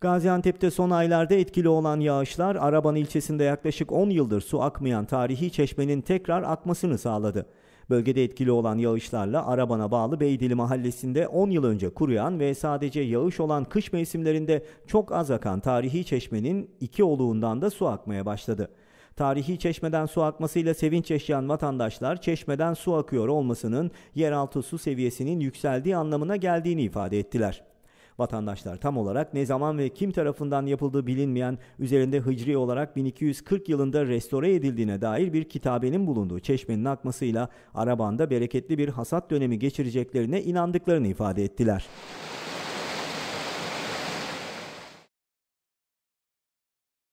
Gaziantep'te son aylarda etkili olan yağışlar Araban ilçesinde yaklaşık 10 yıldır su akmayan tarihi çeşmenin tekrar akmasını sağladı. Bölgede etkili olan yağışlarla Araban'a bağlı Beydili mahallesinde 10 yıl önce kuruyan ve sadece yağış olan kış mevsimlerinde çok az akan tarihi çeşmenin iki oluğundan da su akmaya başladı. Tarihi çeşmeden su akmasıyla sevinç yaşayan vatandaşlar çeşmeden su akıyor olmasının yeraltı su seviyesinin yükseldiği anlamına geldiğini ifade ettiler. Vatandaşlar tam olarak ne zaman ve kim tarafından yapıldığı bilinmeyen üzerinde hicri olarak 1240 yılında restore edildiğine dair bir kitabenin bulunduğu çeşmenin akmasıyla Araban'da bereketli bir hasat dönemi geçireceklerine inandıklarını ifade ettiler.